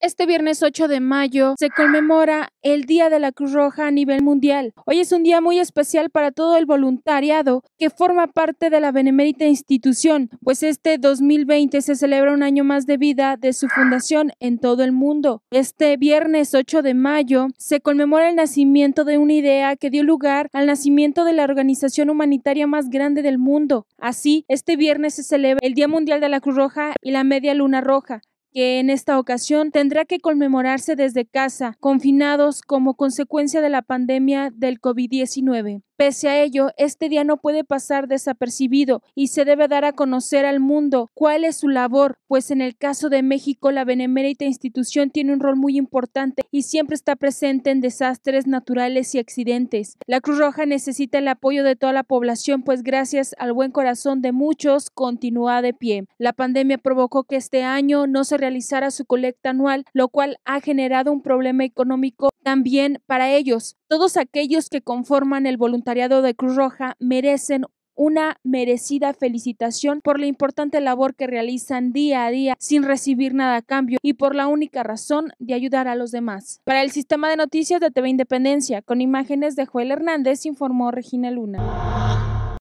Este viernes 8 de mayo se conmemora el Día de la Cruz Roja a nivel mundial. Hoy es un día muy especial para todo el voluntariado que forma parte de la benemérita institución, pues este 2020 se celebra un año más de vida de su fundación en todo el mundo. Este viernes 8 de mayo se conmemora el nacimiento de una idea que dio lugar al nacimiento de la organización humanitaria más grande del mundo. Así, este viernes se celebra el Día Mundial de la Cruz Roja y la Media Luna Roja, que en esta ocasión tendrá que conmemorarse desde casa, confinados como consecuencia de la pandemia del COVID-19. Pese a ello, este día no puede pasar desapercibido y se debe dar a conocer al mundo cuál es su labor, pues en el caso de México la benemérita institución tiene un rol muy importante y siempre está presente en desastres naturales y accidentes. La Cruz Roja necesita el apoyo de toda la población, pues gracias al buen corazón de muchos continúa de pie. La pandemia provocó que este año no se realizar a su colecta anual, lo cual ha generado un problema económico también para ellos. Todos aquellos que conforman el voluntariado de Cruz Roja merecen una merecida felicitación por la importante labor que realizan día a día sin recibir nada a cambio y por la única razón de ayudar a los demás. Para el sistema de noticias de TV Independencia, con imágenes de Joel Hernández, informó Regina Luna.